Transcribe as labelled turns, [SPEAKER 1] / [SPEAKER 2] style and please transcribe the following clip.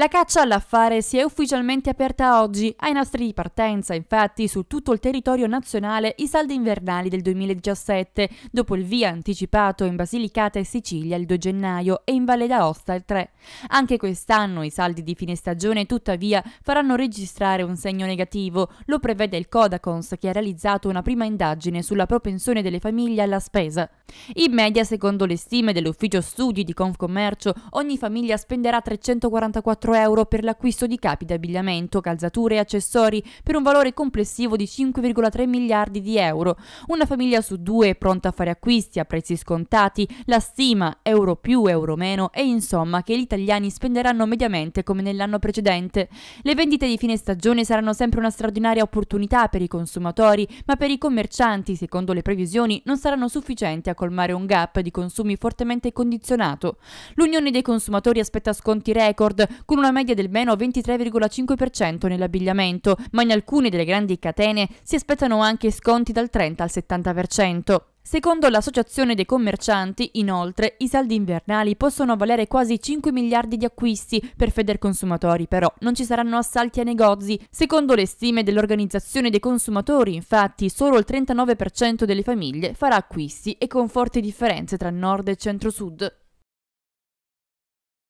[SPEAKER 1] La caccia all'affare si è ufficialmente aperta oggi. Ai nastri di partenza, infatti, su tutto il territorio nazionale i saldi invernali del 2017, dopo il via anticipato in Basilicata e Sicilia il 2 gennaio e in Valle d'Aosta il 3. Anche quest'anno i saldi di fine stagione, tuttavia, faranno registrare un segno negativo. Lo prevede il Codacons, che ha realizzato una prima indagine sulla propensione delle famiglie alla spesa. In media, secondo le stime dell'Ufficio Studi di Confcommercio, ogni famiglia spenderà 344 4 euro per l'acquisto di capi d'abbigliamento, calzature e accessori per un valore complessivo di 5,3 miliardi di euro. Una famiglia su due è pronta a fare acquisti a prezzi scontati, la stima euro più euro meno e insomma che gli italiani spenderanno mediamente come nell'anno precedente. Le vendite di fine stagione saranno sempre una straordinaria opportunità per i consumatori, ma per i commercianti, secondo le previsioni, non saranno sufficienti a colmare un gap di consumi fortemente condizionato. L'Unione dei consumatori aspetta sconti record, con una media del meno 23,5% nell'abbigliamento, ma in alcune delle grandi catene si aspettano anche sconti dal 30 al 70%. Secondo l'Associazione dei commercianti, inoltre, i saldi invernali possono valere quasi 5 miliardi di acquisti. Per Federconsumatori, però, non ci saranno assalti ai negozi. Secondo le stime dell'Organizzazione dei consumatori, infatti, solo il 39% delle famiglie farà acquisti e con forti differenze tra nord e centro-sud.